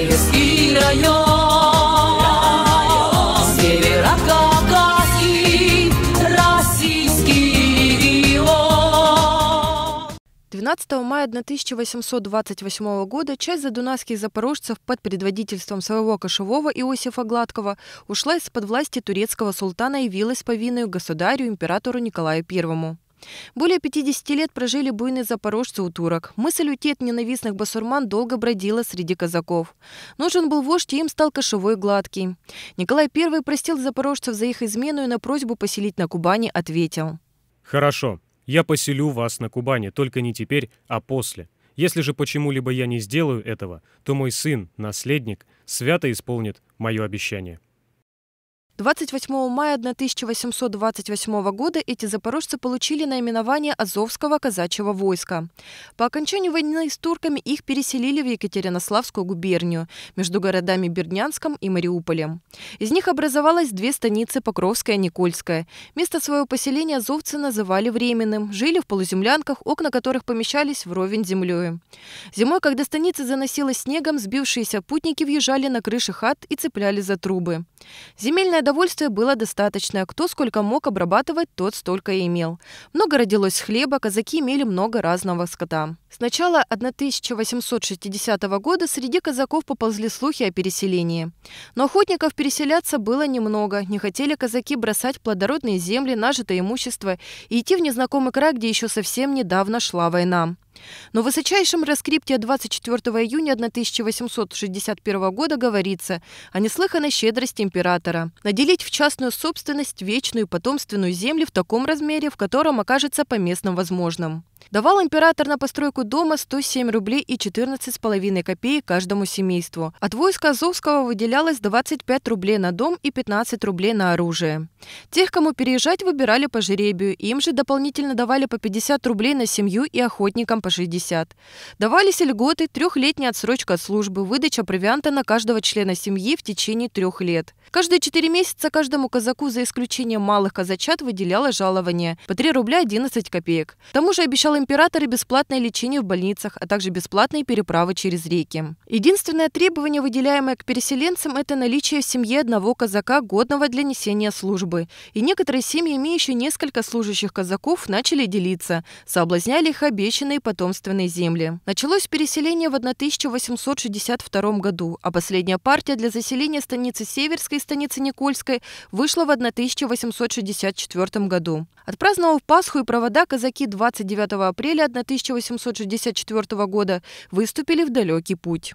Сибирский район, Северокавказский, российский регион. 12 мая 1828 года часть задунайских запорожцев под предводительством своего кошевого Иосифа Гладкого ушла из-под власти турецкого султана и явилась повинную государю императору Николаю Первому. Более 50 лет прожили буйные запорожцы у турок. Мысль уйти от ненавистных басурман долго бродила среди казаков. Нужен был вождь, и им стал Кошевой Гладкий. Николай I простил запорожцев за их измену и на просьбу поселить на Кубани ответил. «Хорошо, я поселю вас на Кубани, только не теперь, а после. Если же почему-либо я не сделаю этого, то мой сын, наследник, свято исполнит мое обещание». 28 мая 1828 года эти запорожцы получили наименование Азовского казачьего войска. По окончанию войны с турками их переселили в Екатеринославскую губернию между городами Бердянском и Мариуполем. Из них образовалось две станицы Покровская и Никольская. Место своего поселения азовцы называли временным, жили в полуземлянках, окна которых помещались вровень землей. Зимой, когда станица заносила снегом, сбившиеся путники въезжали на крыши хат и цепляли за трубы. Земельная Продовольствия было достаточно, кто сколько мог обрабатывать, тот столько и имел. Много родилось хлеба, казаки имели много разного скота. С начала 1860 года среди казаков поползли слухи о переселении. Но охотников переселяться было немного, не хотели казаки бросать плодородные земли, нажитое имущество и идти в незнакомый край, где еще совсем недавно шла война. Но в высочайшем раскрипте 24 июня 1861 года говорится о неслыханной щедрости императора наделить в частную собственность вечную потомственную землю в таком размере, в котором окажется по местным возможным. Давал император на постройку дома 107 рублей и 14,5 копеек каждому семейству. От войска Азовского выделялось 25 рублей на дом и 15 рублей на оружие. Тех, кому переезжать, выбирали по жеребию. Им же дополнительно давали по 50 рублей на семью и охотникам по 60. Давались льготы, трехлетняя отсрочка от службы, выдача провианта на каждого члена семьи в течение трех лет. Каждые четыре месяца каждому казаку, за исключением малых казачат, выделяло жалование по 3 рубля 11 копеек. К тому же обещал назначал император бесплатное лечение в больницах, а также бесплатные переправы через реки. Единственное требование, выделяемое к переселенцам, это наличие в семье одного казака, годного для несения службы. И некоторые семьи, имеющие несколько служащих казаков, начали делиться, соблазняли их обещанные потомственные земли. Началось переселение в 1862 году, а последняя партия для заселения станицы Северской и станицы Никольской вышла в 1864 году. Отпраздновав Пасху и провода, казаки 29 апреля 1864 года выступили в далекий путь.